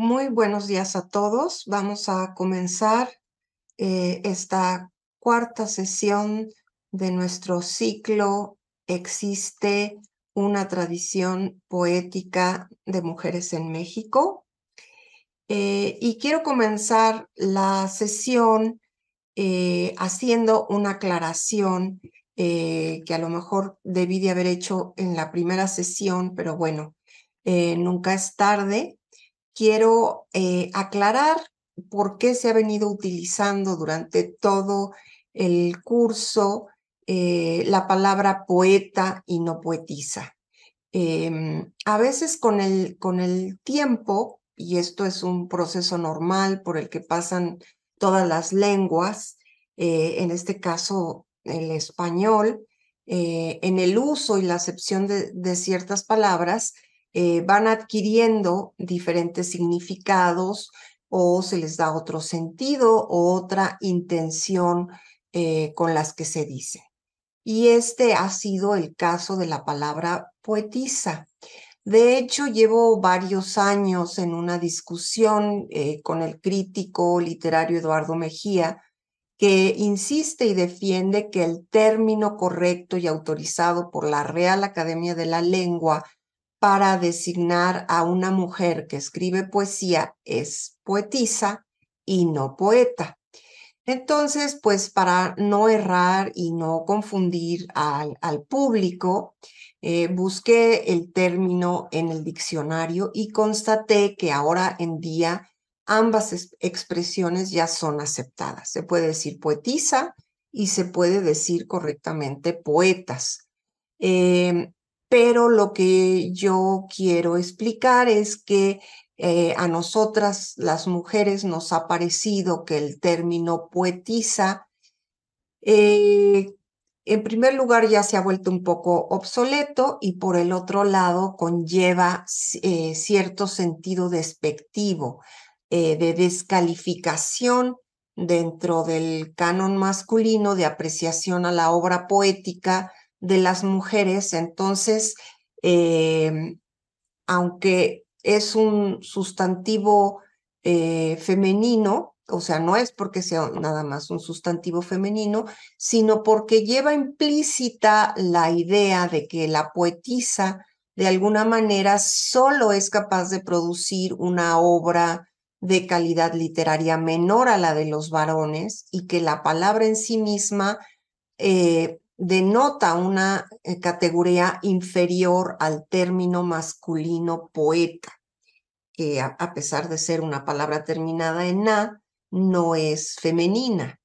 Muy buenos días a todos. Vamos a comenzar eh, esta cuarta sesión de nuestro ciclo Existe una tradición poética de mujeres en México. Eh, y quiero comenzar la sesión eh, haciendo una aclaración que a lo mejor debí de haber hecho en la primera sesión, pero bueno, nunca es tarde quiero eh, aclarar por qué se ha venido utilizando durante todo el curso eh, la palabra poeta y no poetisa. Em, a veces con el, con el tiempo, y esto es un proceso normal por el que pasan todas las lenguas, eh, en este caso el español, en el uso y la acepción de ciertas palabras, eh, van adquiriendo diferentes significados o se les da otro sentido o otra intención eh, con las que se dice Y este ha sido el caso de la palabra poetisa. De hecho, llevo varios años en una discusión eh, con el crítico literario Eduardo Mejía, que insiste y defiende que el término correcto y autorizado por la Real Academia de la Lengua para designar a una mujer que escribe poesía es poetisa y no poeta. Entonces, pues para no errar y no confundir al, al público, eh, busqué el término en el diccionario y constaté que ahora en día ambas expresiones ya son aceptadas. Se puede decir poetisa y se puede decir correctamente poetas. Em, pero lo que yo quiero explicar es que eh, a nosotras las mujeres nos ha parecido que el término poetiza eh, en primer lugar, ya se ha vuelto un poco obsoleto y por el otro lado conlleva eh, cierto sentido despectivo, de descalificación dentro del canon masculino de apreciación a la obra poética de las mujeres, entonces, eh, aunque es un sustantivo eh, femenino, o sea, no es porque sea nada más un sustantivo femenino, sino porque lleva implícita la idea de que la poetisa de alguna manera solo es capaz de producir una obra de calidad literaria menor a la de los varones y que la palabra en sí misma eh, denota una eh, categoría inferior al término masculino poeta, que a, pesar de ser una palabra terminada en "-a", no es femenina.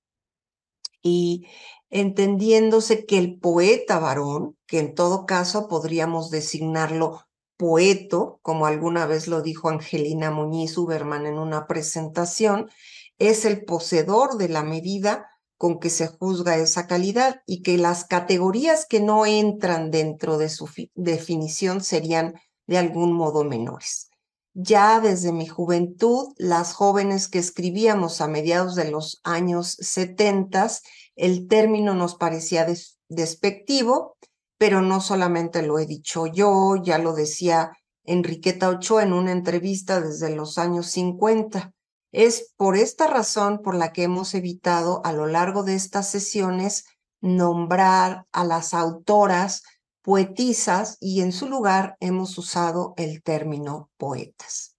Y entendiéndose que el poeta varón, que en todo caso podríamos designarlo poeto, como alguna vez lo dijo Angelina Muñiz Uberman en una presentación, es el poseedor de la medida con que se juzga esa calidad y que las categorías que no entran dentro de su definición serían de algún modo menores. Ya desde mi juventud, las jóvenes que escribíamos a mediados de los años 70, el término nos parecía despectivo, pero no solamente lo he dicho yo, ya lo decía Enriqueta Ochoa en una entrevista desde los años 50. Es por esta razón por la que hemos evitado a lo largo de estas sesiones nombrar a las autoras poetisas y en su lugar hemos usado el término poetas.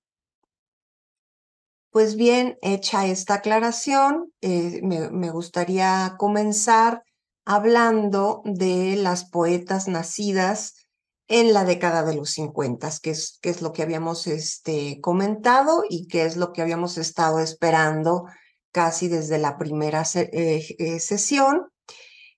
Pues bien, hecha esta aclaración, eh, me gustaría comenzar hablando de las poetas nacidas en la década de los 50, que es, que es lo que habíamos este, comentado y que es lo que habíamos estado esperando casi desde la primera eh, eh, sesión.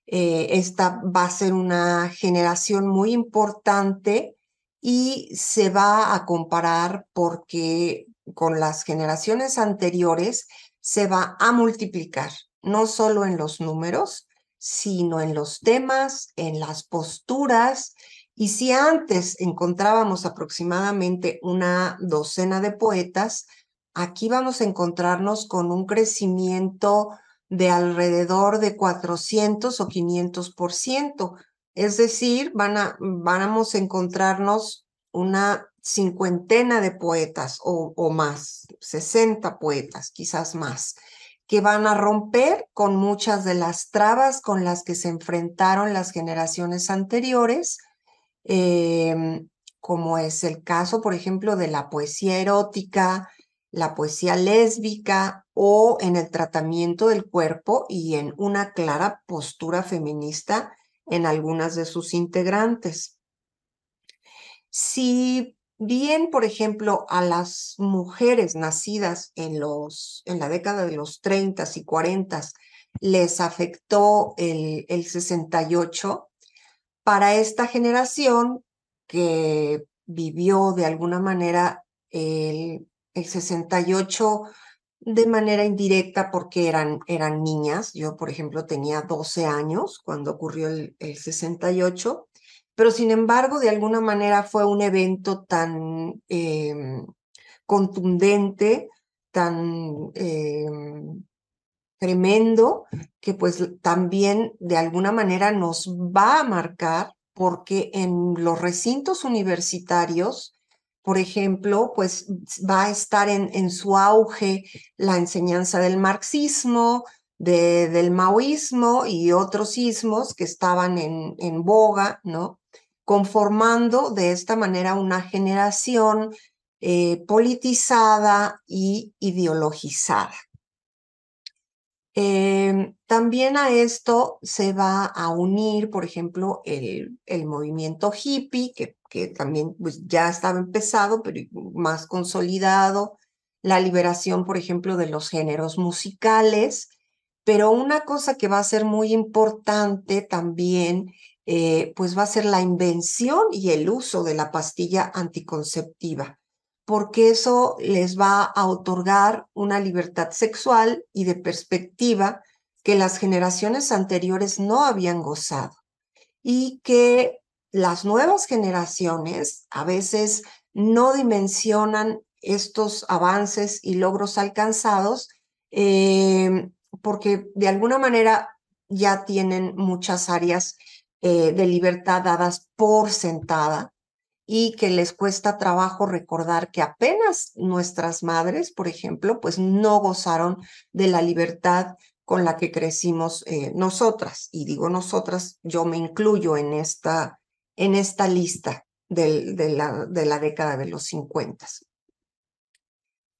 Eh, esta va a ser una generación muy importante y se va a comparar porque con las generaciones anteriores se va a multiplicar, no solo en los números, sino en los temas, en las posturas, y si antes encontrábamos aproximadamente una docena de poetas, aquí vamos a encontrarnos con un crecimiento de alrededor de 400 o 500%. Es decir, van a, vamos a encontrarnos una cincuentena de poetas o más, 60 poetas, quizás más, que van a romper con muchas de las trabas con las que se enfrentaron las generaciones anteriores Em, como es el caso, por ejemplo, de la poesía erótica, la poesía lésbica o en el tratamiento del cuerpo y en una clara postura feminista en algunas de sus integrantes. Si bien, por ejemplo, a las mujeres nacidas en, los, en la década de los 30 y 40 les afectó el, el 68, para esta generación que vivió de alguna manera el, 68 de manera indirecta porque eran, eran niñas. Yo, por ejemplo, tenía 12 años cuando ocurrió el, 68, pero sin embargo, de alguna manera fue un evento tan em, contundente, tan em, tremendo que pues también de alguna manera nos va a marcar porque en los recintos universitarios, por ejemplo, pues va a estar en, en su auge la enseñanza del marxismo, del maoísmo y otros ismos que estaban en, en boga, ¿no? Conformando de esta manera una generación eh, politizada y ideologizada. Em, también a esto se va a unir, por ejemplo, el, movimiento hippie, que, también pues, ya estaba empezado, pero más consolidado, la liberación, por ejemplo, de los géneros musicales. Pero una cosa que va a ser muy importante también, eh, pues va a ser la invención y el uso de la pastilla anticonceptiva porque eso les va a otorgar una libertad sexual y de perspectiva que las generaciones anteriores no habían gozado y que las nuevas generaciones a veces no dimensionan estos avances y logros alcanzados eh, porque de alguna manera ya tienen muchas áreas eh, de libertad dadas por sentada y que les cuesta trabajo recordar que apenas nuestras madres, por ejemplo, pues no gozaron de la libertad con la que crecimos eh, nosotras. Y digo nosotras, yo me incluyo en esta, en esta lista de, la, de la década de los 50.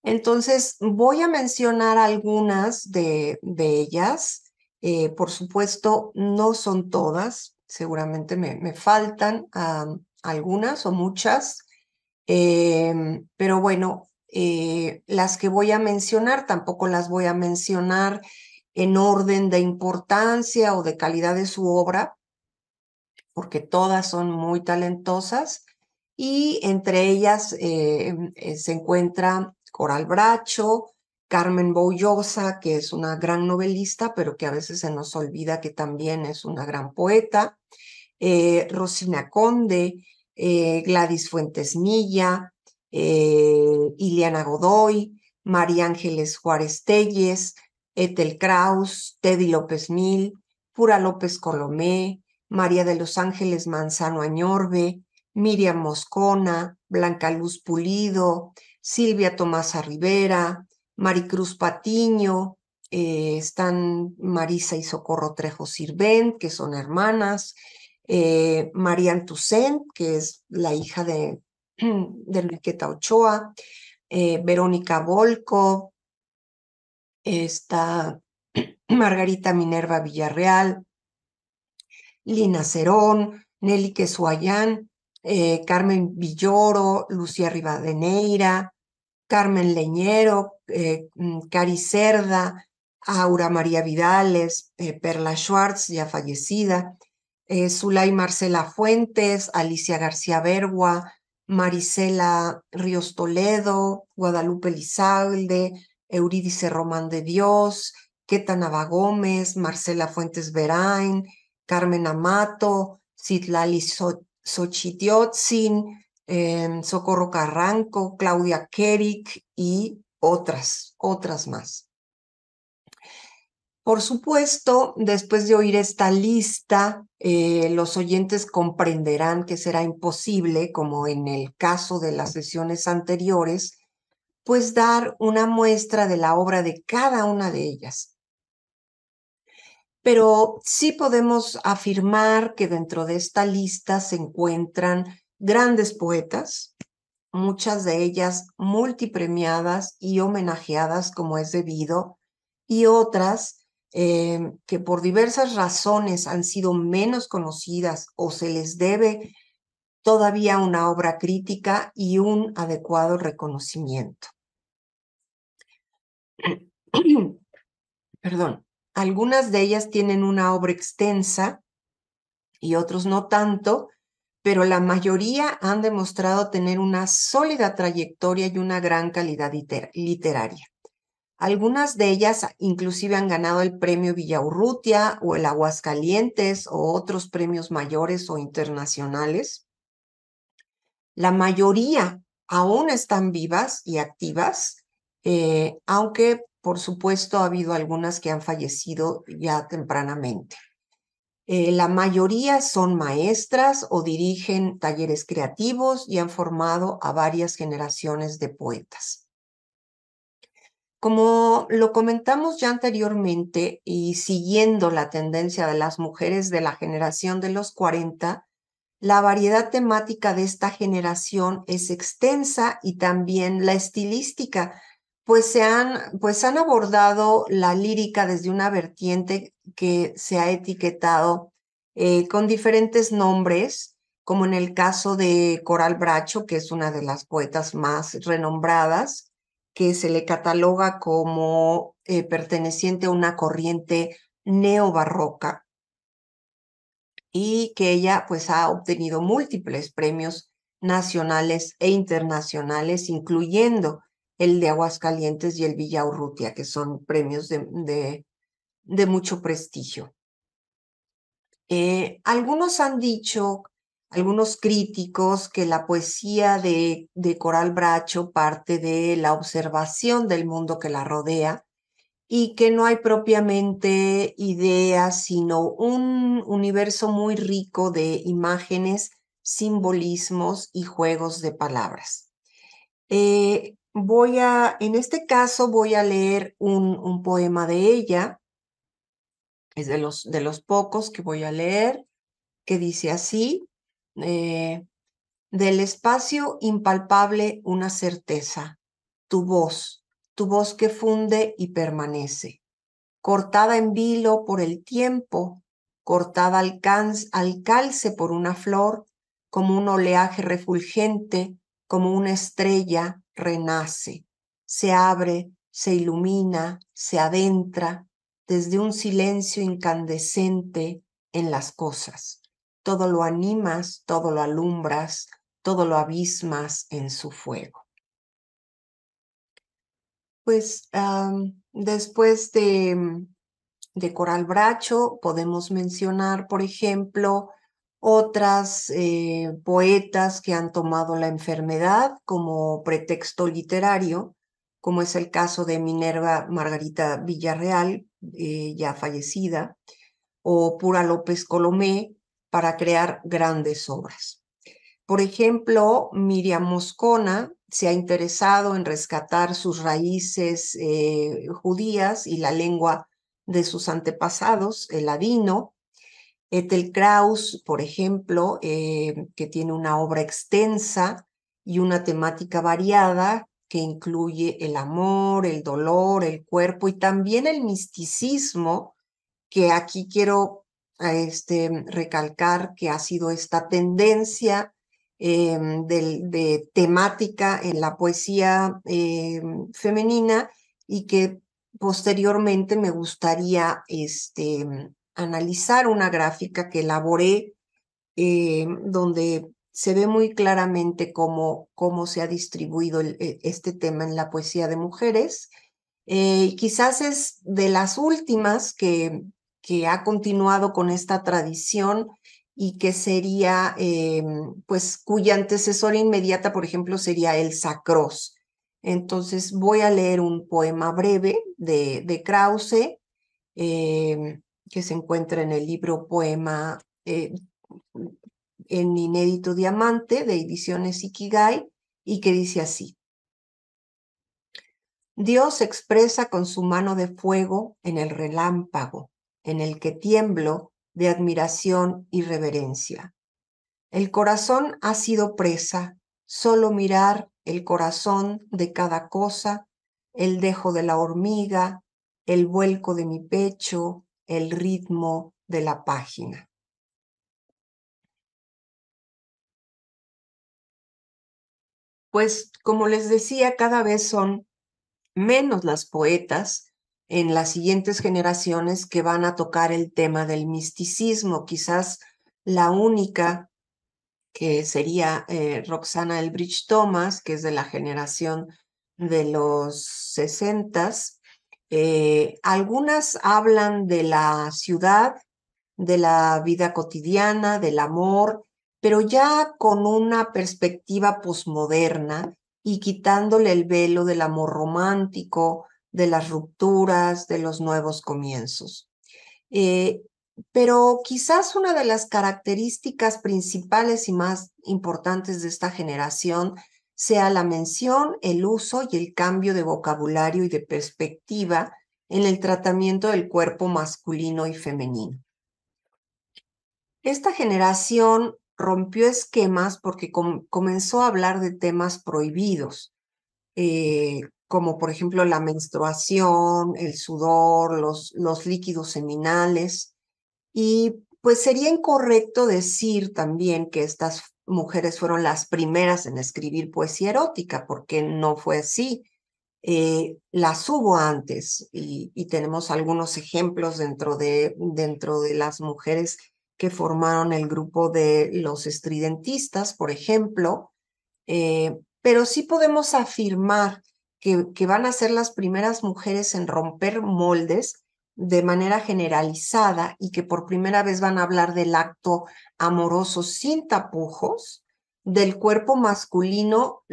Entonces, voy a mencionar algunas de, ellas. Eh, por supuesto, no son todas, seguramente me, faltan algunas o muchas, em, pero bueno, eh, las que voy a mencionar tampoco las voy a mencionar en orden de importancia o de calidad de su obra, porque todas son muy talentosas y entre ellas eh, em, eh, se encuentra Coral Bracho, Carmen Boullosa, que es una gran novelista, pero que a veces se nos olvida que también es una gran poeta, eh, Rosina Conde, eh, Gladys Fuentes Milla, eh, Iliana Godoy, María Ángeles Juárez Telles, Ethel Kraus, Teddy López Mil, Pura López Colomé, María de los Ángeles Manzano Añorbe, Miriam Moscona, Blanca Luz Pulido, Silvia Tomasa Rivera, Maricruz Patiño, están Marisa y Socorro Trejo Sirvent, que son hermanas, eh, María que es la hija de, de Ochoa, eh, Verónica Volco, está Margarita Minerva Villarreal, Lina Cerón, Nelly Quesuayán, eh, Carmen Villoro, Lucía Rivadeneira, Carmen Leñero, eh, mm, Cari Cerda, Aura María Vidales, Perla Schwartz, ya fallecida, eh, Zulay Marcela Fuentes, Alicia García Bergua, Marisela Ríos Toledo, Guadalupe Lizalde, Eurídice Román de Dios, Queta Nava Gómez, Marcela Fuentes Verain, Carmen Amato, Citlali Sochitiotzin, em, Socorro Carranco, Claudia Kerik y otras, otras más. Por supuesto, después de oír esta lista, eh, los oyentes comprenderán que será imposible, como en el caso de las sesiones anteriores, pues dar una muestra de la obra de cada una de ellas. Pero sí podemos afirmar que dentro de esta lista se encuentran grandes poetas, muchas de ellas multipremiadas y homenajeadas como es debido, y otras eh, que por diversas razones han sido menos conocidas o se les debe todavía una obra crítica y un adecuado reconocimiento. Perdón, algunas de ellas tienen una obra extensa y otros no tanto, pero la mayoría han demostrado tener una sólida trayectoria y una gran calidad literaria. Algunas de ellas inclusive han ganado el premio Villaurrutia o el Aguascalientes o otros premios mayores o internacionales. La mayoría aún están vivas y activas, eh, aunque por supuesto ha habido algunas que han fallecido ya tempranamente. Eh, la mayoría son maestras o dirigen talleres creativos y han formado a varias generaciones de poetas. Como lo comentamos ya anteriormente y siguiendo la tendencia de las mujeres de la generación de los 40, la variedad temática de esta generación es extensa y también la estilística, pues, se han, pues han abordado la lírica desde una vertiente que se ha etiquetado eh, con diferentes nombres, como en el caso de Coral Bracho, que es una de las poetas más renombradas, que se le cataloga como eh, perteneciente a una corriente neobarroca y que ella pues ha obtenido múltiples premios nacionales e internacionales, incluyendo el de Aguascalientes y el Villa que son premios de, mucho prestigio. Eh, algunos han dicho algunos críticos que la poesía de, Coral Bracho parte de la observación del mundo que la rodea y que no hay propiamente ideas, sino un universo muy rico de imágenes, simbolismos y juegos de palabras. Eh, voy a, en este caso voy a leer un, un poema de ella, es de los, de los pocos que voy a leer, que dice así, eh, del espacio impalpable una certeza, tu voz, tu voz que funde y permanece, cortada en vilo por el tiempo, cortada al calce por una flor, como un oleaje refulgente, como una estrella, renace, se abre, se ilumina, se adentra desde un silencio incandescente en las cosas todo lo animas, todo lo alumbras, todo lo abismas en su fuego. Pues después mm, de, Coral Bracho podemos mencionar, por ejemplo, otras eh, poetas que han tomado la enfermedad como pretexto literario, como es el caso de Minerva Margarita Villarreal, eh, ya fallecida, o Pura López Colomé, para crear grandes obras. Por ejemplo, Miriam Moscona se ha interesado en rescatar sus raíces eh, judías y la lengua de sus antepasados, el ladino. Ethel Kraus, por ejemplo, eh, que tiene una obra extensa y una temática variada que incluye el amor, el dolor, el cuerpo y también el misticismo, que aquí quiero este, recalcar que ha sido esta tendencia em, de, temática en la poesía em, femenina y que posteriormente me gustaría este, analizar una gráfica que elaboré em, donde se ve muy claramente cómo, cómo se ha distribuido e, este tema en la poesía de mujeres. Eh, quizás es de las últimas que, que ha continuado con esta tradición y que sería, eh, pues, cuya antecesora inmediata, por ejemplo, sería el sacros. Entonces, voy a leer un poema breve de, Krause, eh, que se encuentra en el libro Poema eh, en Inédito Diamante de Ediciones Ikigai, y que dice así. Dios expresa con su mano de fuego en el relámpago en el que tiemblo de admiración y reverencia. El corazón ha sido presa, solo mirar el corazón de cada cosa, el dejo de la hormiga, el vuelco de mi pecho, el ritmo de la página. Pues como les decía, cada vez son menos las poetas en las siguientes generaciones que van a tocar el tema del misticismo. Quizás la única que sería eh, Roxana Elbridge Thomas, que es de la generación de los sesentas. Eh, algunas hablan de la ciudad, de la vida cotidiana, del amor, pero ya con una perspectiva posmoderna y quitándole el velo del amor romántico, de las rupturas, de los nuevos comienzos. Eh, pero quizás una de las características principales y más importantes de esta generación sea la mención, el uso y el cambio de vocabulario y de perspectiva en el tratamiento del cuerpo masculino y femenino. Esta generación rompió esquemas porque comenzó a hablar de temas prohibidos, eh, como por ejemplo la menstruación, el sudor, los, los líquidos seminales. Y pues sería incorrecto decir también que estas mujeres fueron las primeras en escribir poesía erótica, porque no fue así. Eh, las hubo antes y, tenemos algunos ejemplos dentro de, dentro de las mujeres que formaron el grupo de los estridentistas, por ejemplo, eh, pero sí podemos afirmar que, van a ser las primeras mujeres en romper moldes de manera generalizada y que por primera vez van a hablar del acto amoroso sin tapujos, del cuerpo masculino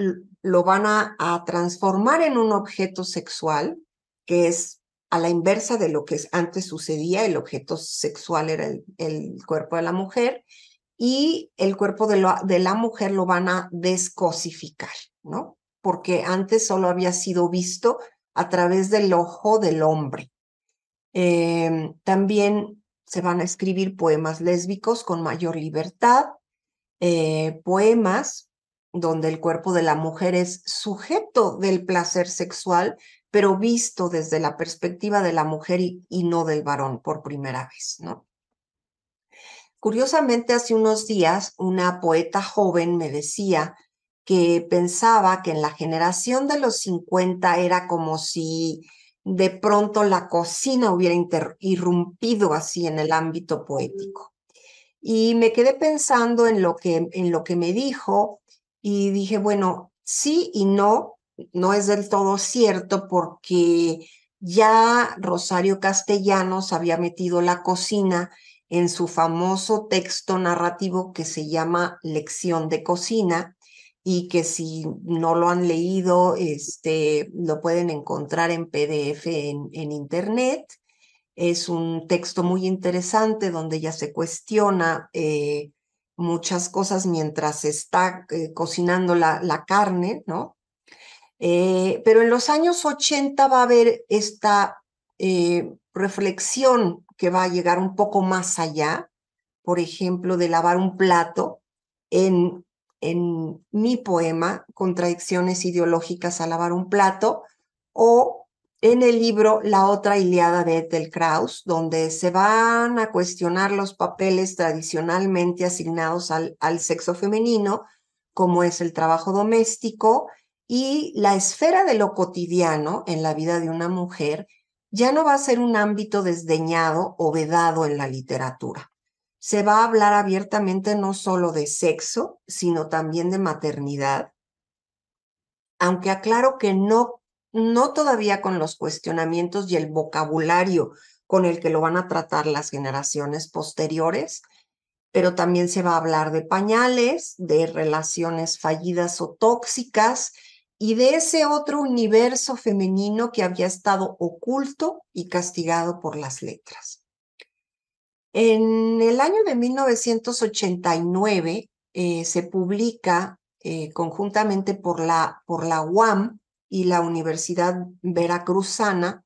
lo van a, transformar en un objeto sexual, que es a la inversa de lo que antes sucedía, el objeto sexual era el, cuerpo de la mujer, y el cuerpo de, de la mujer lo van a descosificar, ¿no? porque antes solo había sido visto a través del ojo del hombre. Em, también se van a escribir poemas lésbicos con mayor libertad, eh, poemas donde el cuerpo de la mujer es sujeto del placer sexual, pero visto desde la perspectiva de la mujer y, no del varón por primera vez, ¿no? Curiosamente, hace unos días una poeta joven me decía que pensaba que en la generación de los 50 era como si de pronto la cocina hubiera irrumpido así en el ámbito poético. Y me quedé pensando en lo que, en lo que me dijo y dije, bueno, sí y no, no es del todo cierto porque ya Rosario Castellanos había metido la cocina en su famoso texto narrativo que se llama Lección de Cocina, y que si no lo han leído, este, lo pueden encontrar en PDF en, Internet. Es un texto muy interesante donde ya se cuestiona eh, muchas cosas mientras se está eh, cocinando la, la, carne, ¿no? Eh, pero en los años 80 va a haber esta reflexión que va a llegar un poco más allá, por ejemplo, de lavar un plato en en mi poema, Contradicciones ideológicas a lavar un plato, o en el libro La otra Iliada de Ethel Krauss, donde se van a cuestionar los papeles tradicionalmente asignados al, al sexo femenino, como es el trabajo doméstico y la esfera de lo cotidiano en la vida de una mujer ya no va a ser un ámbito desdeñado o vedado en la literatura se va a hablar abiertamente no solo de sexo, sino también de maternidad. Aunque aclaro que no, no todavía con los cuestionamientos y el vocabulario con el que lo van a tratar las generaciones posteriores, pero también se va a hablar de pañales, de relaciones fallidas o tóxicas y de ese otro universo femenino que había estado oculto y castigado por las letras. En el año de 1989 eh, se publica eh, conjuntamente por la, por la UAM y la Universidad Veracruzana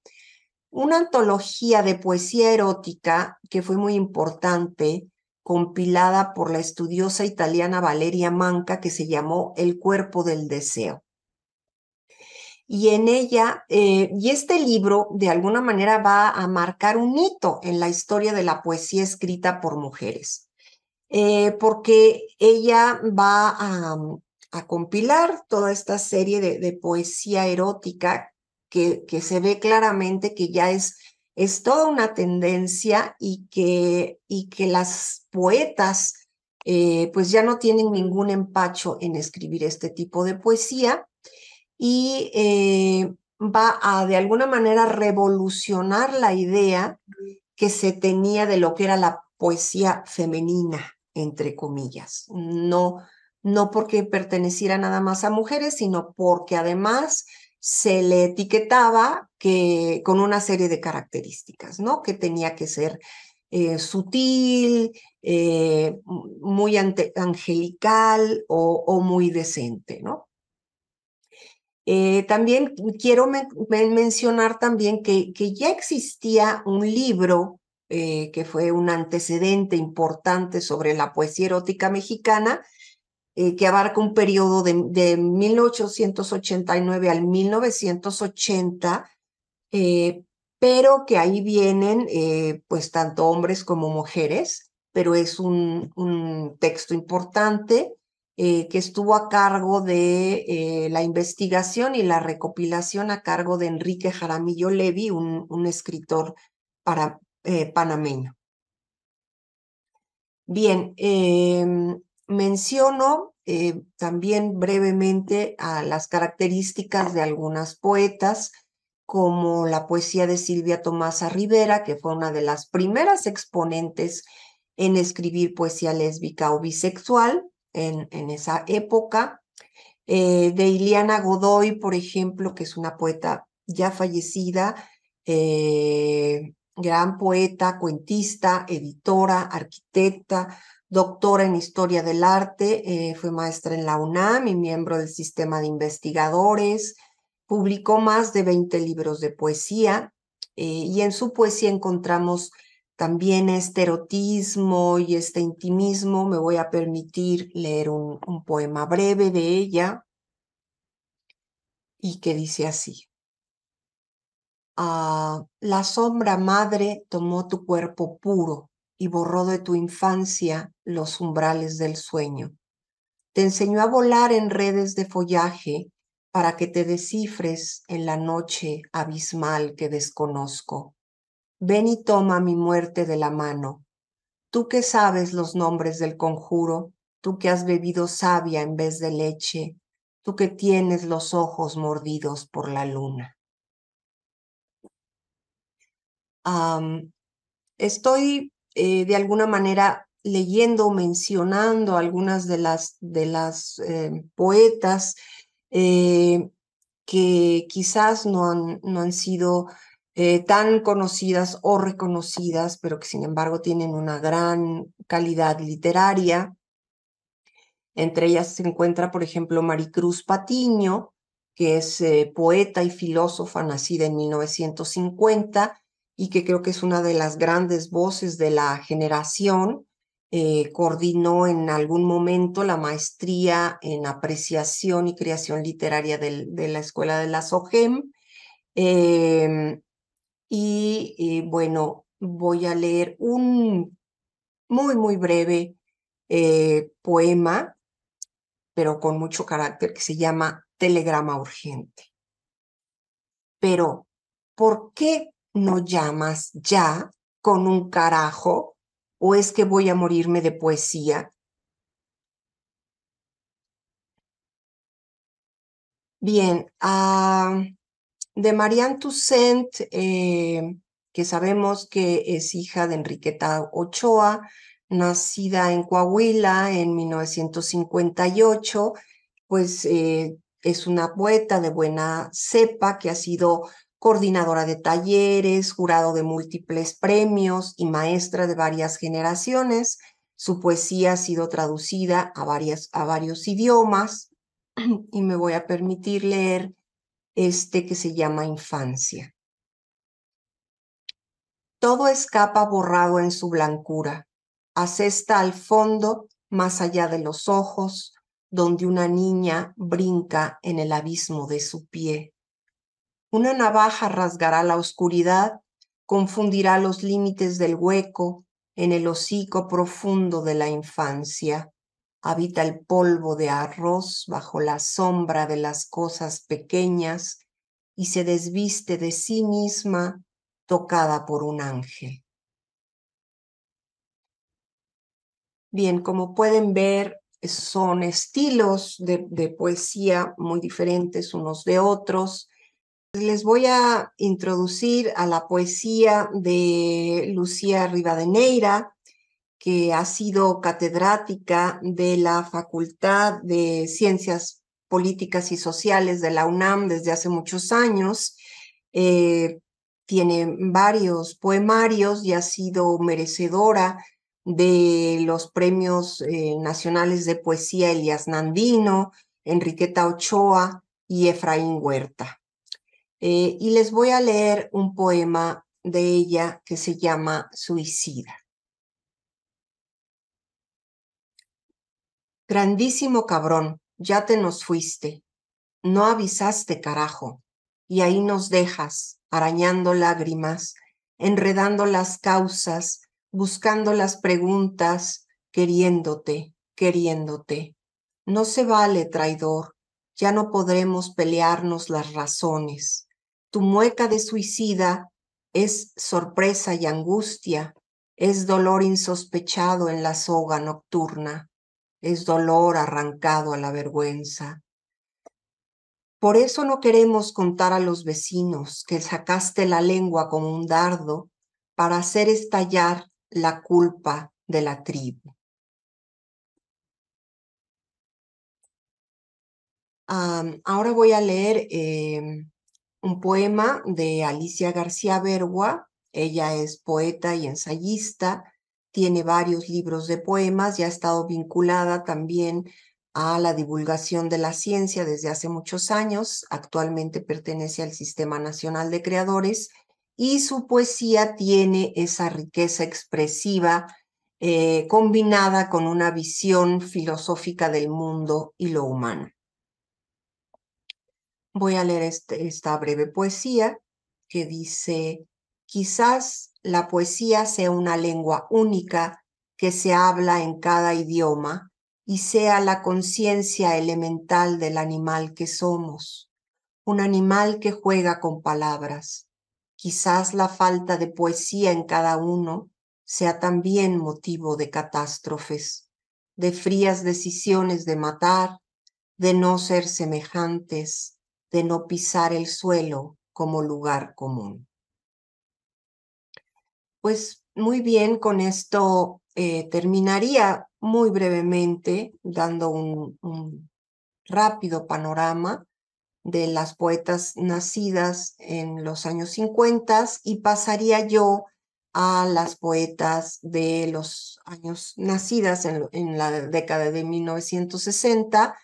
una antología de poesía erótica que fue muy importante, compilada por la estudiosa italiana Valeria Manca, que se llamó El cuerpo del deseo y en ella, eh, y este libro de alguna manera va a marcar un hito en la historia de la poesía escrita por mujeres, eh, porque ella va mm, a, compilar toda esta serie de, poesía erótica que, que se ve claramente que ya es es toda una tendencia y que, y que las poetas eh, pues ya no tienen ningún empacho en escribir este tipo de poesía y eh, va a de alguna manera revolucionar la idea que se tenía de lo que era la poesía femenina, entre comillas. No, no porque perteneciera nada más a mujeres, sino porque además se le etiquetaba que con una serie de características, ¿no? Que tenía que ser eh, sutil, eh, muy angelical o, o, muy decente, ¿no? Eh, también quiero mencionar también que, ya existía un libro eh, que fue un antecedente importante sobre la poesía erótica mexicana, eh, que abarca un periodo de, 1889 al 1980, pero que ahí vienen pues tanto hombres como mujeres, pero es un texto importante eh, que estuvo a cargo de eh, la investigación y la recopilación a cargo de Enrique Jaramillo Levi, un, escritor para, eh, panameño. Bien, em, menciono también brevemente a las características de algunas poetas, como la poesía de Silvia Tomasa Rivera, que fue una de las primeras exponentes en escribir poesía lésbica o bisexual, en, esa época, eh, de Iliana Godoy, por ejemplo, que es una poeta ya fallecida, eh, gran poeta, cuentista, editora, arquitecta, doctora en historia del arte, eh, fue maestra en la UNAM y miembro del sistema de investigadores, publicó más de 20 libros de poesía y en su poesía encontramos también este erotismo y este intimismo, me voy a permitir leer un, poema breve de ella y que dice así. Ah, la sombra madre tomó tu cuerpo puro y borró de tu infancia los umbrales del sueño. Te enseñó a volar en redes de follaje para que te descifres en la noche abismal que desconozco ven y toma mi muerte de la mano. Tú que sabes los nombres del conjuro, tú que has bebido savia en vez de leche, tú que tienes los ojos mordidos por la luna. estoy eh, de alguna manera leyendo mencionando algunas de las, de las em, poetas eh, que quizás no han, no han sido eh, tan conocidas o reconocidas, pero que sin embargo tienen una gran calidad literaria. Entre ellas se encuentra, por ejemplo, Maricruz Patiño, que es eh, poeta y filósofa nacida en 1950 y que creo que es una de las grandes voces de la generación. Eh, coordinó en algún momento la maestría en apreciación y creación literaria de la Escuela de la SOGEM. E y eh, bueno, voy a leer un muy, muy breve eh, poema, pero con mucho carácter, que se llama Telegrama Urgente. Pero, ¿por qué no llamas ya con un carajo? ¿O es que voy a morirme de poesía? Bien, a... Ah, de Marianne Toussaint, eh, que sabemos que es hija de Enriqueta Ochoa, nacida en Coahuila en 1958, pues eh, es una poeta de buena cepa que ha sido coordinadora de talleres, jurado de múltiples premios y maestra de varias generaciones. Su poesía ha sido traducida a, a varios idiomas y me voy a permitir leer este que se llama infancia. Todo escapa borrado en su blancura, asesta al fondo, más allá de los ojos, donde una niña brinca en el abismo de su pie. Una navaja rasgará la oscuridad, confundirá los límites del hueco en el hocico profundo de la infancia habita el polvo de arroz bajo la sombra de las cosas pequeñas y se desviste de sí misma tocada por un ángel. Bien, como pueden ver, son estilos de, poesía muy diferentes unos de otros. Les voy a introducir a la poesía de Lucía Rivadeneira, ha sido catedrática de la Facultad de Ciencias Políticas y Sociales de la UNAM desde hace muchos años. Eh, tiene varios poemarios y ha sido merecedora de los premios eh, nacionales de poesía Elias Nandino, Enriqueta Ochoa y Efraín Huerta. Eh, y les voy a leer un poema de ella que se llama Suicida. Grandísimo cabrón, ya te nos fuiste. No avisaste, carajo. Y ahí nos dejas, arañando lágrimas, enredando las causas, buscando las preguntas, queriéndote, queriéndote. No se vale, traidor, ya no podremos pelearnos las razones. Tu mueca de suicida es sorpresa y angustia, es dolor insospechado en la soga nocturna es dolor arrancado a la vergüenza. Por eso no queremos contar a los vecinos que sacaste la lengua como un dardo para hacer estallar la culpa de la tribu. ahora voy a leer eh, un poema de Alicia García Bergua. Ella es poeta y ensayista tiene varios libros de poemas y ha estado vinculada también a la divulgación de la ciencia desde hace muchos años. Actualmente pertenece al Sistema Nacional de Creadores y su poesía tiene esa riqueza expresiva eh, combinada con una visión filosófica del mundo y lo humano. Voy a leer este, esta breve poesía que dice, quizás la poesía sea una lengua única que se habla en cada idioma y sea la conciencia elemental del animal que somos, un animal que juega con palabras. Quizás la falta de poesía en cada uno sea también motivo de catástrofes, de frías decisiones de matar, de no ser semejantes, de no pisar el suelo como lugar común pues muy bien, con esto eh, terminaría muy brevemente dando un, rápido panorama de las poetas nacidas en los años 50 y pasaría yo a las poetas de los años nacidas en, la década de 1960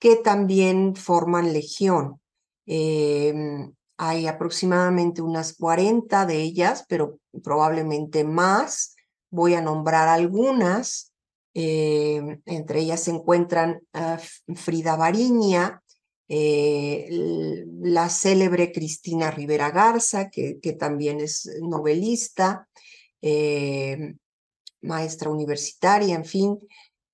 que también forman legión. Em, hay aproximadamente unas 40 de ellas, pero probablemente más. Voy a nombrar algunas. Eh, entre ellas se encuentran ah, Frida Bariña, eh, la célebre Cristina Rivera Garza, que, también es eh, novelista, maestra universitaria, en fin,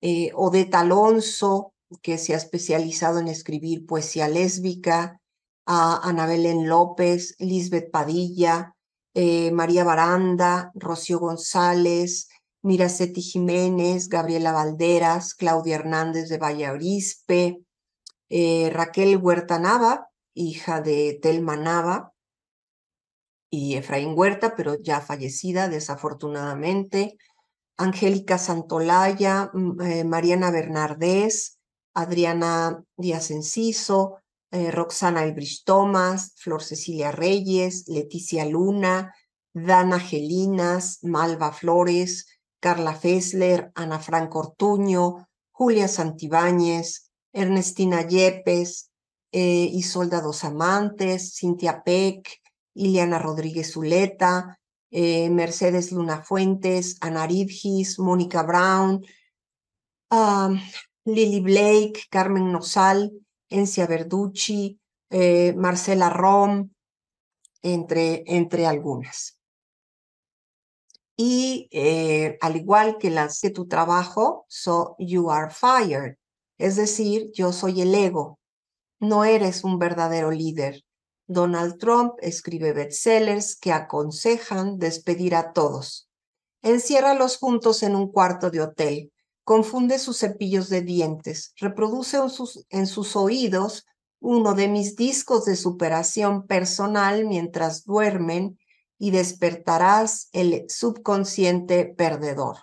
eh, Odeta Alonso, que se ha especializado en escribir poesía lésbica, a Anabel López, Lisbeth Padilla, eh, María Baranda, Rocío González, Miraceti Jiménez, Gabriela Valderas, Claudia Hernández de Valle eh, Raquel Huerta Nava, hija de Telma Nava, y Efraín Huerta, pero ya fallecida desafortunadamente, Angélica Santolaya, mm, eh, Mariana Bernardés, Adriana Díaz Enciso, eh, Roxana Ibristomas, Thomas, Flor Cecilia Reyes, Leticia Luna, Dana Gelinas, Malva Flores, Carla Fessler, Ana Franco Ortuño, Julia Santibáñez, Ernestina Yepes, y eh, Isolda Dos Amantes, Cintia Peck, Ileana Rodríguez Zuleta, eh, Mercedes Luna Fuentes, Ana Ridgis, Mónica Brown, Lily Blake, Carmen Nosal, Encia Verducci, eh, Marcela Rom, entre, entre algunas. Y eh, al igual que las de tu trabajo, so you are fired, es decir, yo soy el ego, no eres un verdadero líder. Donald Trump escribe bestsellers que aconsejan despedir a todos. Enciérralos juntos en un cuarto de hotel confunde sus cepillos de dientes, reproduce en sus, oídos uno de mis discos de superación personal mientras duermen y despertarás el subconsciente perdedor.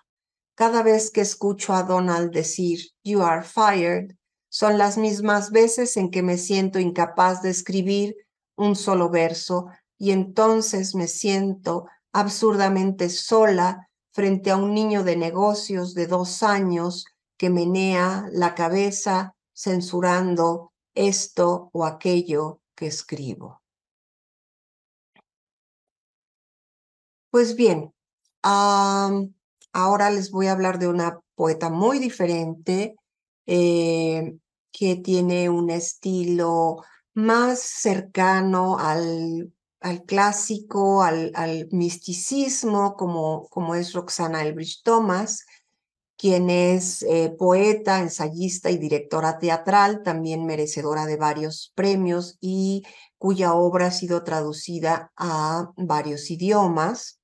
Cada vez que escucho a Donald decir, You are fired, son las mismas veces en que me siento incapaz de escribir un solo verso y entonces me siento absurdamente sola frente a un niño de negocios de dos años que menea la cabeza censurando esto o aquello que escribo. Pues bien, ahora les voy a hablar de una poeta muy diferente eh, que tiene un estilo más cercano al al clásico, al, misticismo, como, como es Roxana Elbridge Thomas, quien es eh, poeta, ensayista y directora teatral, también merecedora de varios premios y cuya obra ha sido traducida a varios idiomas.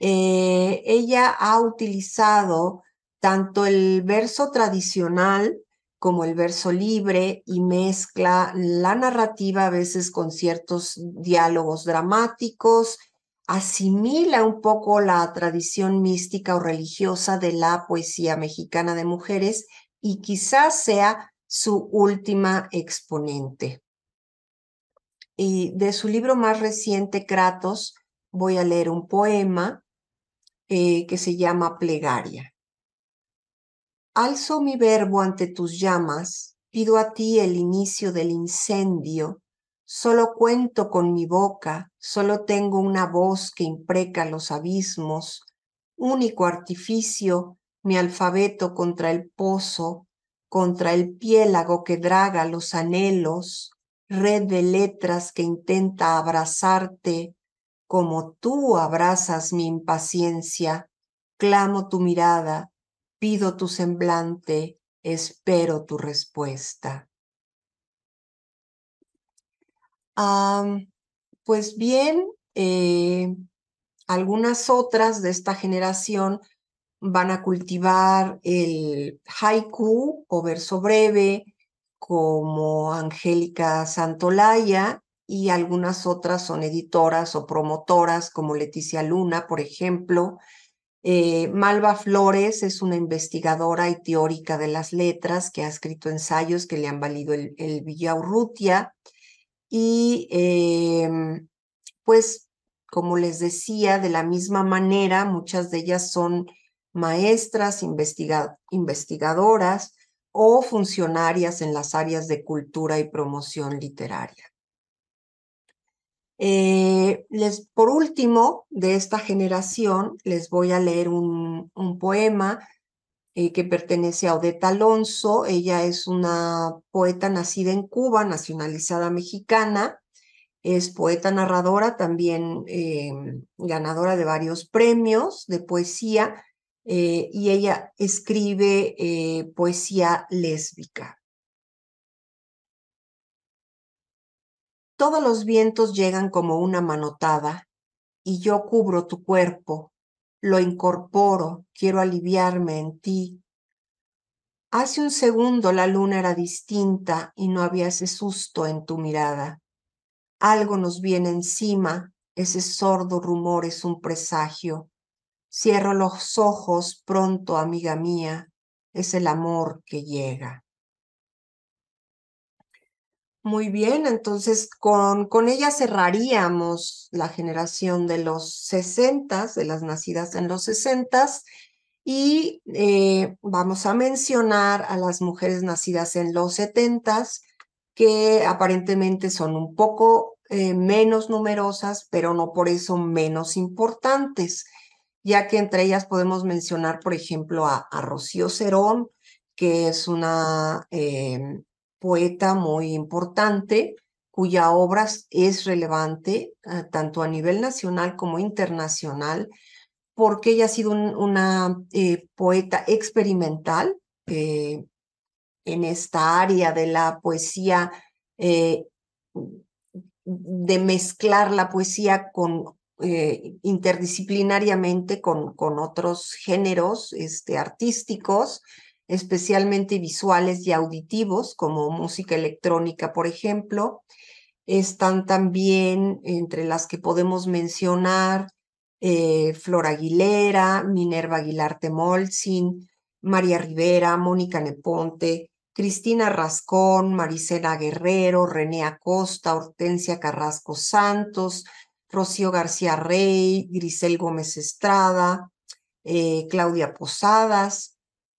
Eh, ella ha utilizado tanto el verso tradicional como el verso libre y mezcla la narrativa a veces con ciertos diálogos dramáticos, asimila un poco la tradición mística o religiosa de la poesía mexicana de mujeres y quizás sea su última exponente. Y de su libro más reciente, Kratos, voy a leer un poema eh, que se llama Plegaria. Alzo mi verbo ante tus llamas, pido a ti el inicio del incendio, solo cuento con mi boca, solo tengo una voz que impreca los abismos, único artificio, mi alfabeto contra el pozo, contra el piélago que draga los anhelos, red de letras que intenta abrazarte, como tú abrazas mi impaciencia, clamo tu mirada, Pido tu semblante, espero tu respuesta. pues bien, eh, algunas otras de esta generación van a cultivar el haiku o verso breve, como Angélica Santolaya, y algunas otras son editoras o promotoras, como Leticia Luna, por ejemplo, eh, Malva Flores es una investigadora y teórica de las letras que ha escrito ensayos que le han valido el, Villaurrutia. Y em, pues, como les decía, de la misma manera, muchas de ellas son maestras, investigadoras o funcionarias en las áreas de cultura y promoción literaria. Eh, les, por último, de esta generación, les voy a leer un, poema eh, que pertenece a Odeta Alonso. Ella es una poeta nacida en Cuba, nacionalizada mexicana. Es poeta narradora, también eh, ganadora de varios premios de poesía. y ella escribe poesía lésbica. Todos los vientos llegan como una manotada y yo cubro tu cuerpo, lo incorporo, quiero aliviarme en ti. Hace un segundo la luna era distinta y no había ese susto en tu mirada. Algo nos viene encima, ese sordo rumor es un presagio. Cierro los ojos pronto, amiga mía, es el amor que llega. Muy bien, entonces con, con ella cerraríamos la generación de los 60, de las nacidas en los 60 y eh, vamos a mencionar a las mujeres nacidas en los 70 que aparentemente son un poco eh, menos numerosas, pero no por eso menos importantes, ya que entre ellas podemos mencionar, por ejemplo, a, Rocío Cerón, que es una em, poeta muy importante cuya obra es relevante eh, tanto a nivel nacional como internacional, porque ella ha sido una eh, poeta experimental eh, en esta área de la poesía, de mezclar la poesía con, interdisciplinariamente con, con, otros géneros este, artísticos especialmente visuales y auditivos, como música electrónica, por ejemplo. Están también entre las que podemos mencionar eh, Flor Aguilera, Minerva Aguilar Temolsin, María Rivera, Mónica Neponte, Cristina Rascón, Marisela Guerrero, René Acosta, Hortensia Carrasco Santos, Rocío García Rey, Grisel Gómez Estrada, eh, Claudia Posadas,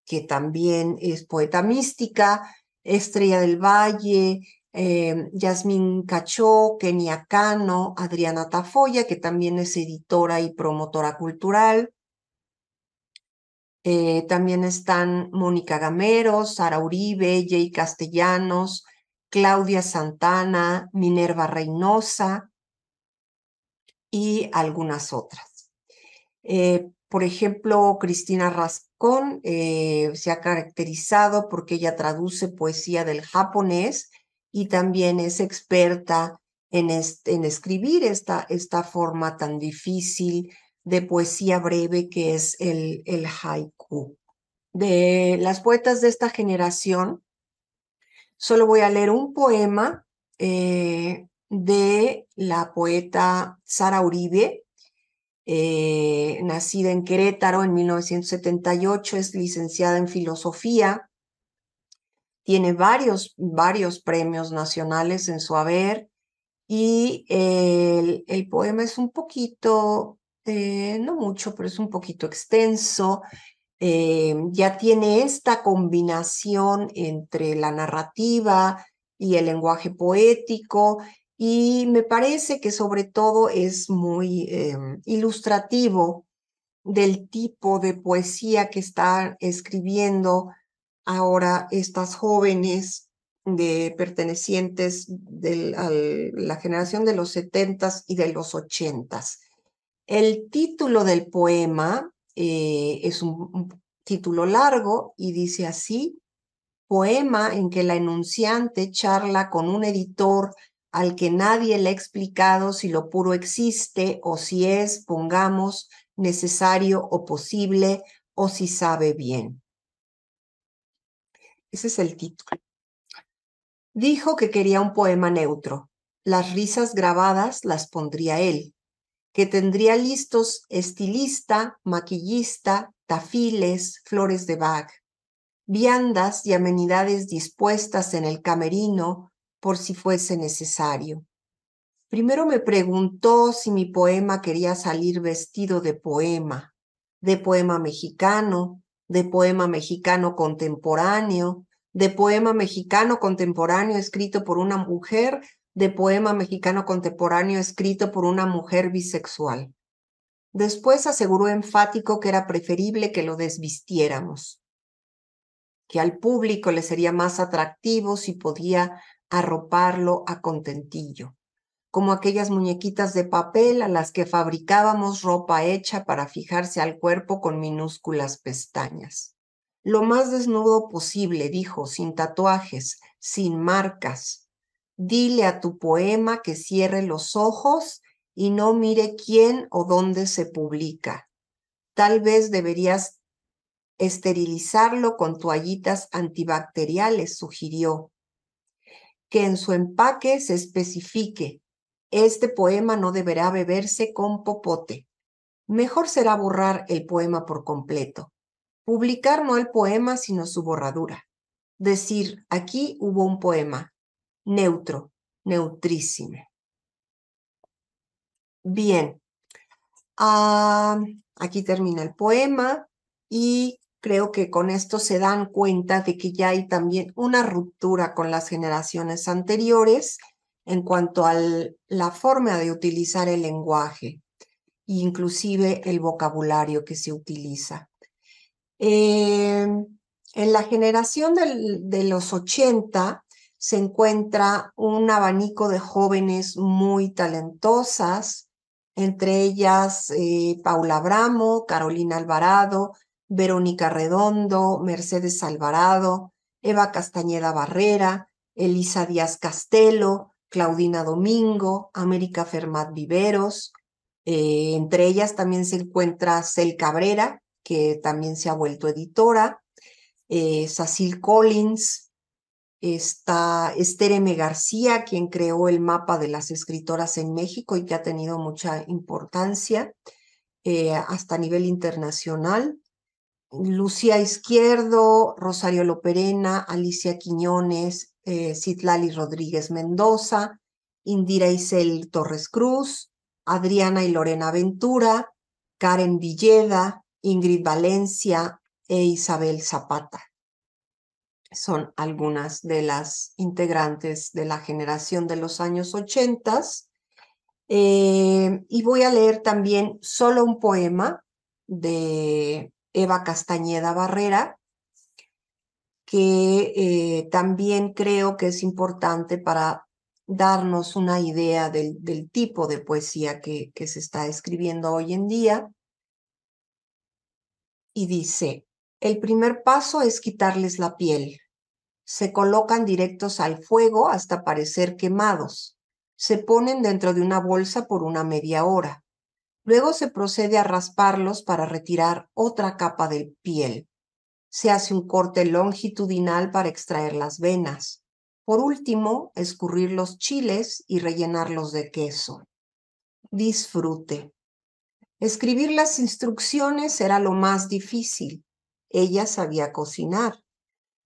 que también es poeta mística, Estrella del Valle, eh, Yasmín Cachó, Kenia Cano, Adriana Tafoya, que también es editora y promotora cultural. Eh, también están Mónica Gamero, Sara Uribe, Jay Castellanos, Claudia Santana, Minerva Reynosa y algunas otras. Eh, por ejemplo, Cristina Rascón eh, se ha caracterizado porque ella traduce poesía del japonés y también es experta en, escribir esta, esta, forma tan difícil de poesía breve que es el, el haiku. De las poetas de esta generación, solo voy a leer un poema eh, de la poeta Sara Uribe, eh, nacida en Querétaro en 1978, es licenciada en filosofía, tiene varios, varios premios nacionales en su haber y el, poema es un poquito, eh, no mucho, pero es un poquito extenso. Eh, ya tiene esta combinación entre la narrativa y el lenguaje poético y me parece que sobre todo es muy eh, ilustrativo del tipo de poesía que están escribiendo ahora estas jóvenes de pertenecientes de la generación de los setentas y de los ochentas. El título del poema eh, es un título largo y dice así, poema en que la enunciante charla con un editor al que nadie le ha explicado si lo puro existe o si es, pongamos, necesario o posible o si sabe bien. Ese es el título. Dijo que quería un poema neutro. Las risas grabadas las pondría él, que tendría listos estilista, maquillista, tafiles, flores de bag, viandas y amenidades dispuestas en el camerino, por si fuese necesario. Primero me preguntó si mi poema quería salir vestido de poema, de poema mexicano, de poema mexicano contemporáneo, de poema mexicano contemporáneo escrito por una mujer, de poema mexicano contemporáneo escrito por una mujer bisexual. Después aseguró enfático que era preferible que lo desvistiéramos, que al público le sería más atractivo si podía arroparlo a contentillo, como aquellas muñequitas de papel a las que fabricábamos ropa hecha para fijarse al cuerpo con minúsculas pestañas. Lo más desnudo posible, dijo, sin tatuajes, sin marcas. Dile a tu poema que cierre los ojos y no mire quién o dónde se publica. Tal vez deberías esterilizarlo con toallitas antibacteriales, sugirió que en su empaque se especifique, este poema no deberá beberse con popote. Mejor será borrar el poema por completo, publicar no el poema sino su borradura. Decir, aquí hubo un poema, neutro, Neutrísimo. Bien, ah, aquí termina el poema y creo que con esto se dan cuenta de que ya hay también una ruptura con las generaciones anteriores en cuanto a la forma de utilizar el lenguaje, inclusive el vocabulario que se utiliza. Eh, en la generación de los 80 se encuentra un abanico de jóvenes muy talentosas, entre ellas eh, Paula Bramo, Carolina Alvarado, Verónica Redondo, Mercedes Alvarado, Eva Castañeda Barrera, Elisa Díaz Castelo, Claudina Domingo, América Fermat Viveros. Eh, entre ellas también se encuentra Cel Cabrera, que también se ha vuelto editora, eh, Cecil Collins, está Esther M. García, quien creó el mapa de las escritoras en México y que ha tenido mucha importancia eh, hasta nivel internacional. Lucía Izquierdo, Rosario Loperena, Alicia Quiñones, eh, Citlali Rodríguez Mendoza, Indira Isel Torres Cruz, Adriana y Lorena Ventura, Karen Villeda, Ingrid Valencia e Isabel Zapata. Son algunas de las integrantes de la generación de los años ochentas. Eh, y voy a leer también solo un poema de Eva Castañeda Barrera, que eh, también creo que es importante para darnos una idea del, tipo de poesía que se está escribiendo hoy en día. Y dice, el primer paso es quitarles la piel. Se colocan directos al fuego hasta parecer quemados. Se ponen dentro de una bolsa por una media hora. Luego se procede a rasparlos para retirar otra capa de piel. Se hace un corte longitudinal para extraer las venas. Por último, escurrir los chiles y rellenarlos de queso. Disfrute. Escribir las instrucciones era lo más difícil. Ella sabía cocinar,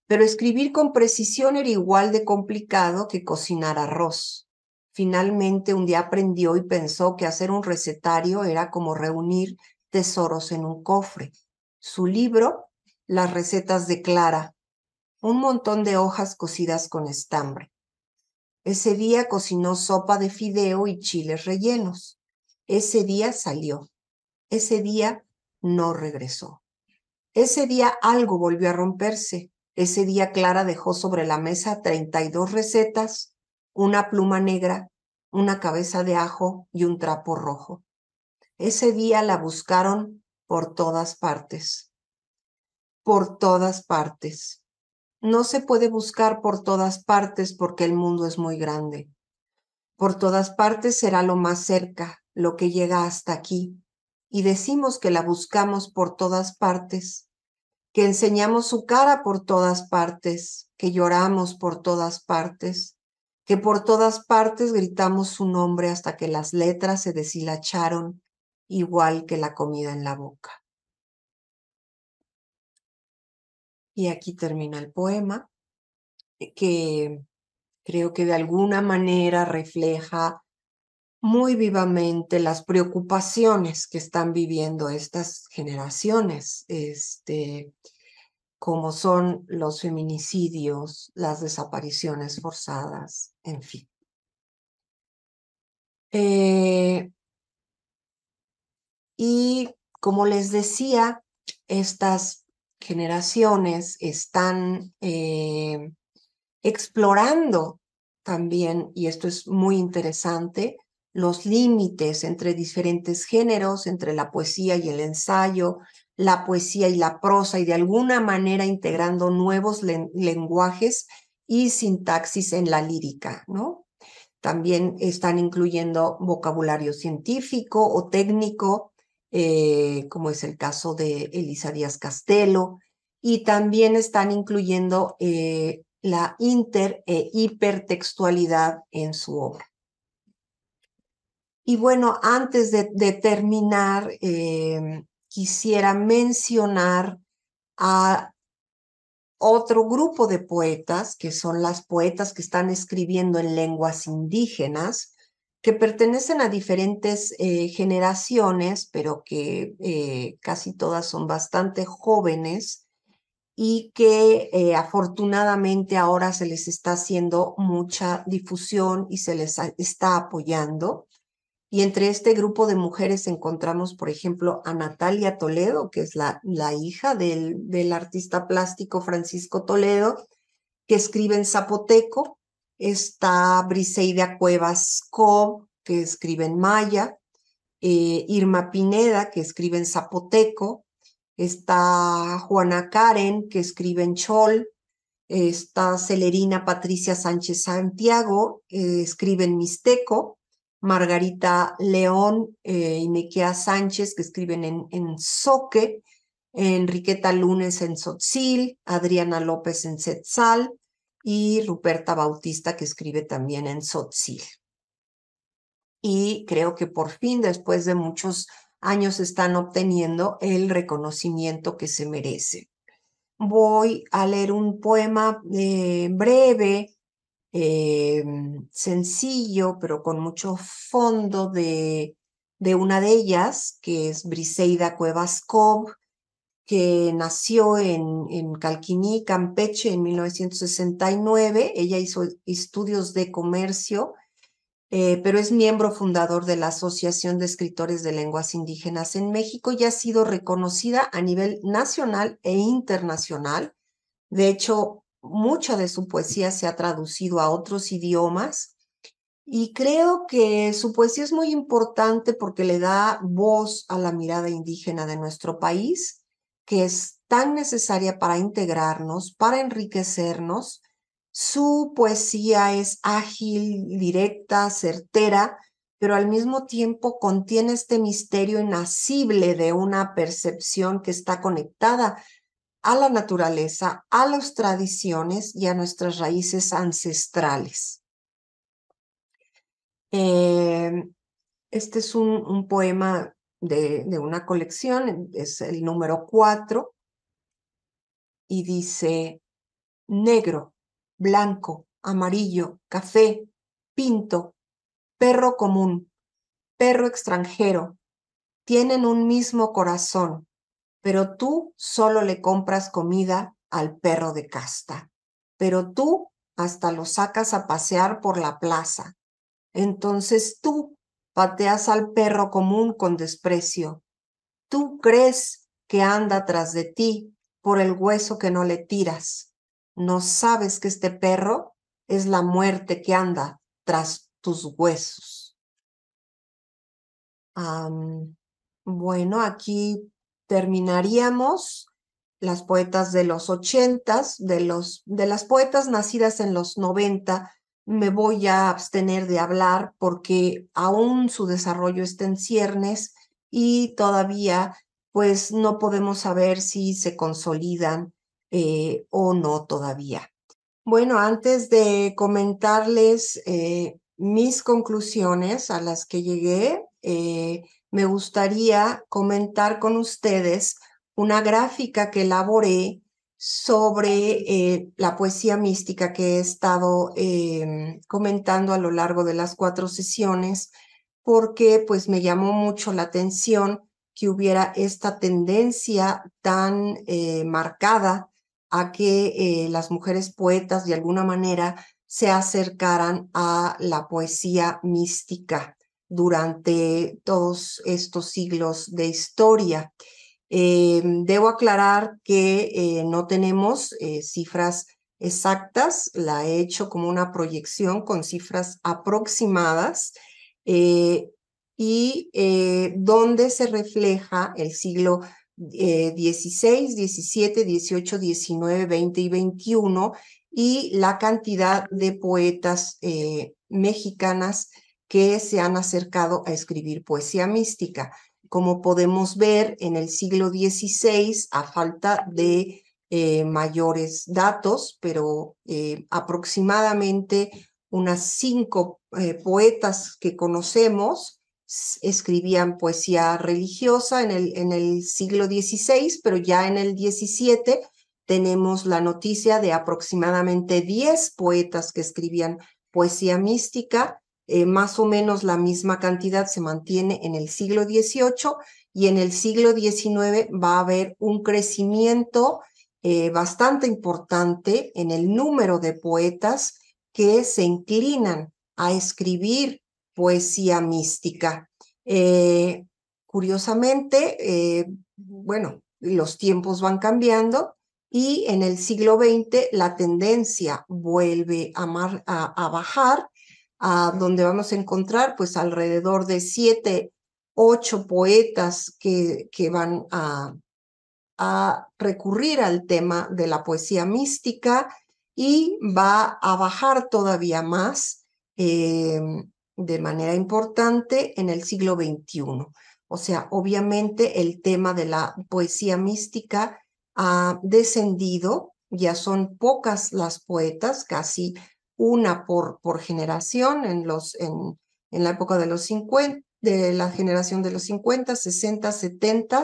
pero escribir con precisión era igual de complicado que cocinar arroz. Finalmente, un día aprendió y pensó que hacer un recetario era como reunir tesoros en un cofre. Su libro, Las recetas de Clara, un montón de hojas cocidas con estambre. Ese día cocinó sopa de fideo y chiles rellenos. Ese día salió. Ese día no regresó. Ese día algo volvió a romperse. Ese día Clara dejó sobre la mesa 32 recetas una pluma negra, una cabeza de ajo y un trapo rojo. Ese día la buscaron por todas partes. Por todas partes. No se puede buscar por todas partes porque el mundo es muy grande. Por todas partes será lo más cerca, lo que llega hasta aquí. Y decimos que la buscamos por todas partes, que enseñamos su cara por todas partes, que lloramos por todas partes, que por todas partes gritamos su nombre hasta que las letras se deshilacharon igual que la comida en la boca. Y aquí termina el poema, eh, que creo que de alguna manera refleja muy vivamente las preocupaciones que están viviendo estas generaciones. Este, como son los feminicidios, las desapariciones forzadas, en fin. Eh, y como les decía, estas generaciones están eh, explorando también, y esto es muy interesante, los límites entre diferentes géneros, entre la poesía y el ensayo, la poesía y la prosa y de alguna manera integrando nuevos lenguajes y sintaxis en la lírica, ¿no? También están incluyendo vocabulario científico o técnico, eh, como es el caso de Elisa Díaz Castelo, y también están incluyendo eh, la inter e hipertextualidad en su obra. Y bueno, antes de, terminar, em, quisiera mencionar a otro grupo de poetas, que son las poetas que están escribiendo en lenguas indígenas, que pertenecen a diferentes eh, generaciones, pero que eh, casi todas son bastante jóvenes y que eh, afortunadamente ahora se les está haciendo mucha difusión y se les está apoyando. Y entre este grupo de mujeres encontramos, por ejemplo, a Natalia Toledo, que es la, la hija del, artista plástico Francisco Toledo, que escribe en zapoteco. Está Briseida Cuevas Co, que escribe en maya. Eh, Irma Pineda, que escribe en zapoteco. Está Juana Karen, que escribe en chol. Está Celerina Patricia Sánchez Santiago, que eh, escribe en mixteco Margarita León eh, y Sánchez, que escriben en, en Soque, Enriqueta Lunes en Sotzil, Adriana López en Setzal y Ruperta Bautista, que escribe también en Sotzil. Y creo que por fin, después de muchos años, están obteniendo el reconocimiento que se merece. Voy a leer un poema eh, breve Em, sencillo, pero con mucho fondo de, de, una de ellas, que es Briseida Cuevas Cobb, que nació en, en Calquiní, Campeche, en 1969. Ella hizo estudios de comercio, eh, pero es miembro fundador de la Asociación de Escritores de Lenguas Indígenas en México y ha sido reconocida a nivel nacional e internacional. De hecho, Mucha de su poesía se ha traducido a otros idiomas y creo que su poesía es muy importante porque le da voz a la mirada indígena de nuestro país, que es tan necesaria para integrarnos, para enriquecernos. Su poesía es ágil, directa, certera, pero al mismo tiempo contiene este misterio inacible de una percepción que está conectada a la naturaleza, a las tradiciones y a nuestras raíces ancestrales. Em, este es un, poema de, una colección, es el número cuatro, y dice, negro, blanco, amarillo, café, pinto, perro común, perro extranjero, tienen un mismo corazón, pero tú solo le compras comida al perro de casta, pero tú hasta lo sacas a pasear por la plaza. Entonces tú pateas al perro común con desprecio. Tú crees que anda tras de ti por el hueso que no le tiras. No sabes que este perro es la muerte que anda tras tus huesos. bueno, aquí terminaríamos las poetas de los ochentas, de, los, de las poetas nacidas en los noventa, me voy a abstener de hablar porque aún su desarrollo está en ciernes y todavía pues no podemos saber si se consolidan eh, o no todavía. Bueno, antes de comentarles eh, mis conclusiones a las que llegué, eh, me gustaría comentar con ustedes una gráfica que elaboré sobre eh, la poesía mística que he estado em, comentando a lo largo de las cuatro sesiones, porque pues me llamó mucho la atención que hubiera esta tendencia tan eh, marcada a que eh, las mujeres poetas de alguna manera se acercaran a la poesía mística durante todos estos siglos de historia. Eh, debo aclarar que eh, no tenemos eh, cifras exactas, la he hecho como una proyección con cifras aproximadas y donde se refleja el siglo XVI, XVII, XVIII, XIX, XX y XXI y la cantidad de poetas mexicanas que se han acercado a escribir poesía mística. Como podemos ver, en el siglo XVI, a falta de eh, mayores datos, pero eh, aproximadamente unas cinco eh, poetas que conocemos escribían poesía religiosa en el, en el siglo XVI, pero ya en el XVII tenemos la noticia de aproximadamente diez poetas que escribían poesía mística eh, más o menos la misma cantidad se mantiene en el siglo XVIII y en el siglo XIX va a haber un crecimiento eh, bastante importante en el número de poetas que se inclinan a escribir poesía mística. Eh, curiosamente, bueno, los tiempos van cambiando y en el siglo XX la tendencia vuelve a bajar donde vamos a encontrar pues alrededor de siete, ocho poetas que, que van a, a recurrir al tema de la poesía mística y va a bajar todavía más em, de manera importante en el siglo XXI. O sea, obviamente el tema de la poesía mística ha descendido, ya son pocas las poetas, casi una por, por generación en, los, en, la época de los 50, de la generación de los 50, 60, 70,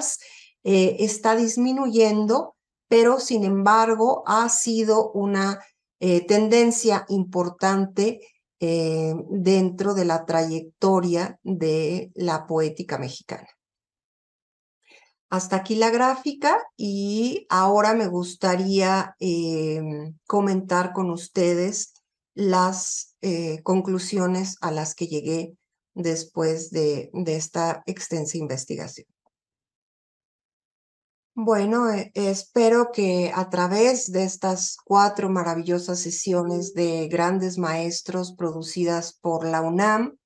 está disminuyendo, pero sin embargo ha sido una eh, tendencia importante eh, dentro de la trayectoria de la poética mexicana. Hasta aquí la gráfica y ahora me gustaría eh, comentar con ustedes las eh, conclusiones a las que llegué después de, esta extensa investigación. Bueno, eh, espero que a través de estas cuatro maravillosas sesiones de grandes maestros producidas por la UNAM,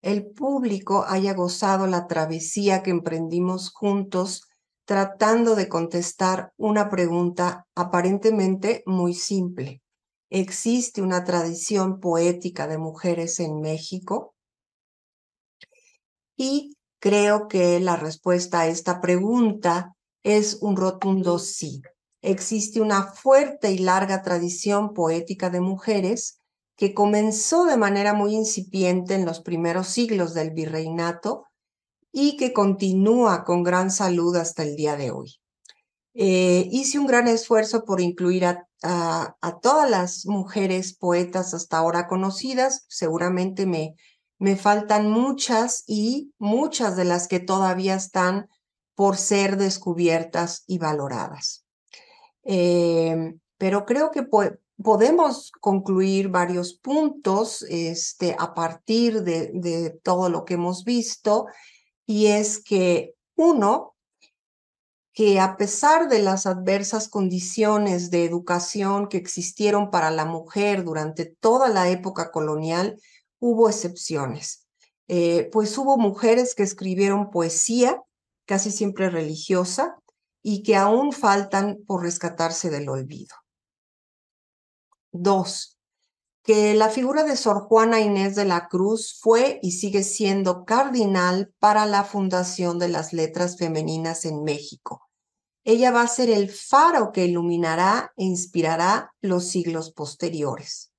el público haya gozado la travesía que emprendimos juntos tratando de contestar una pregunta aparentemente muy simple existe una tradición poética de mujeres en México? Y creo que la respuesta a esta pregunta es un rotundo sí. Existe una fuerte y larga tradición poética de mujeres que comenzó de manera muy incipiente en los primeros siglos del virreinato y que continúa con gran salud hasta el día de hoy. Eh, hice un gran esfuerzo por incluir a a, todas las mujeres poetas hasta ahora conocidas. Seguramente me, me faltan muchas y muchas de las que todavía están por ser descubiertas y valoradas. Eh, pero creo que podemos concluir varios puntos este, a partir de todo lo que hemos visto y es que uno, que a pesar de las adversas condiciones de educación que existieron para la mujer durante toda la época colonial, hubo excepciones. Eh, pues hubo mujeres que escribieron poesía, casi siempre religiosa, y que aún faltan por rescatarse del olvido. Dos, que la figura de Sor Juana Inés de la Cruz fue y sigue siendo cardinal para la fundación de las letras femeninas en México ella va a ser el faro que iluminará e inspirará los siglos posteriores.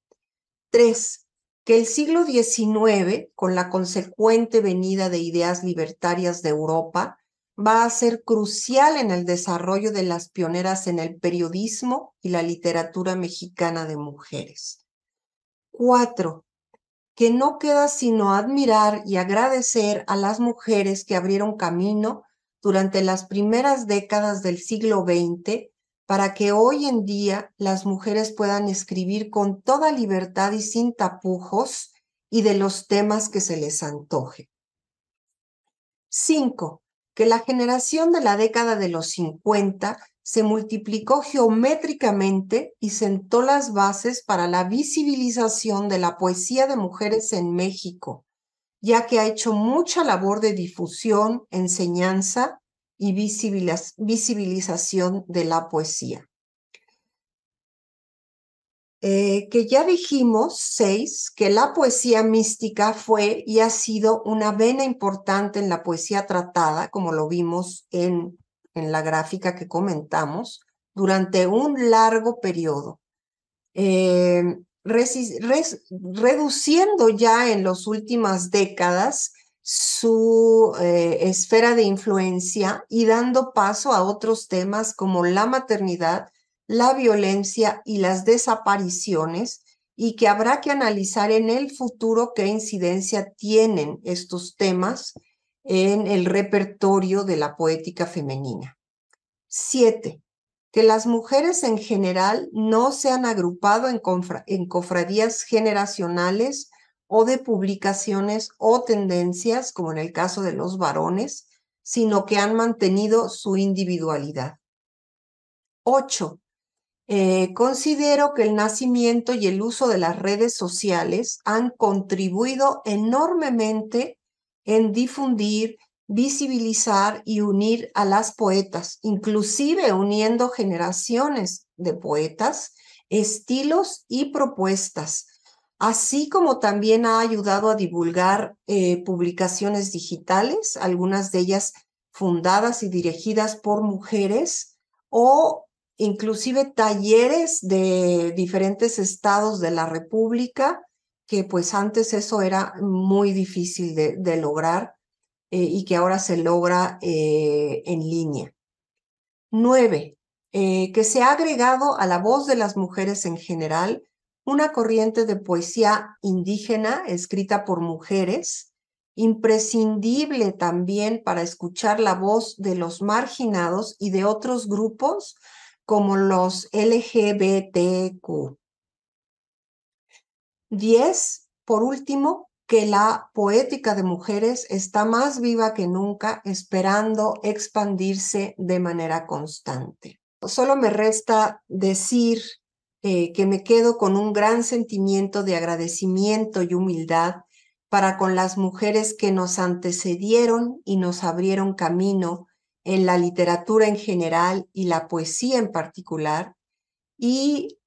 Tres, Que el siglo XIX, con la consecuente venida de ideas libertarias de Europa, va a ser crucial en el desarrollo de las pioneras en el periodismo y la literatura mexicana de mujeres. Cuatro, Que no queda sino admirar y agradecer a las mujeres que abrieron camino durante las primeras décadas del siglo XX para que hoy en día las mujeres puedan escribir con toda libertad y sin tapujos y de los temas que se les antoje. 5. Que la generación de la década de los 50 se multiplicó geométricamente y sentó las bases para la visibilización de la poesía de mujeres en México, ya que ha hecho mucha labor de difusión, enseñanza y visibilización de la poesía. Eh, que ya dijimos, seis, que la poesía mística fue y ha sido una vena importante en la poesía tratada, como lo vimos en, en la gráfica que comentamos, durante un largo periodo. Eh, reduciendo ya en las últimas décadas su eh, esfera de influencia y dando paso a otros temas como la maternidad, la violencia y las desapariciones, y que habrá que analizar en el futuro qué incidencia tienen estos temas en el repertorio de la poética femenina. Siete, que las mujeres en general no se han agrupado en, cofradías generacionales o de publicaciones o tendencias, como en el caso de los varones, sino que han mantenido su individualidad. 8. Eh, considero que el nacimiento y el uso de las redes sociales han contribuido enormemente en difundir visibilizar y unir a las poetas, inclusive uniendo generaciones de poetas, estilos y propuestas, así como también ha ayudado a divulgar eh, publicaciones digitales, algunas de ellas fundadas y dirigidas por mujeres o inclusive talleres de diferentes estados de la República, que pues antes eso era muy difícil de lograr eh, y que ahora se logra eh, en línea. Nueve, eh, que se ha agregado a la voz de las mujeres en general una corriente de poesía indígena escrita por mujeres, imprescindible también para escuchar la voz de los marginados y de otros grupos como los LGBTQ. Diez, por último, que la poética de mujeres está más viva que nunca, esperando expandirse de manera constante. Solo me resta decir eh, que me quedo con un gran sentimiento de agradecimiento y humildad para con las mujeres que nos antecedieron y nos abrieron camino en la literatura en general y la poesía en particular, y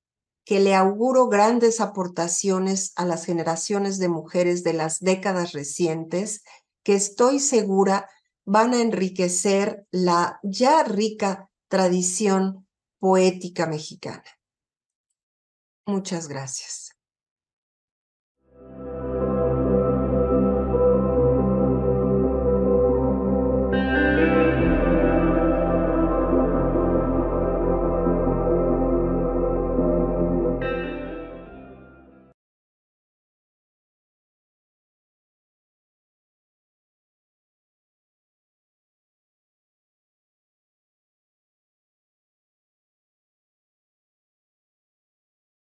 que le auguro grandes aportaciones a las generaciones de mujeres de las décadas recientes, que estoy segura van a enriquecer la ya rica tradición poética mexicana. Muchas gracias.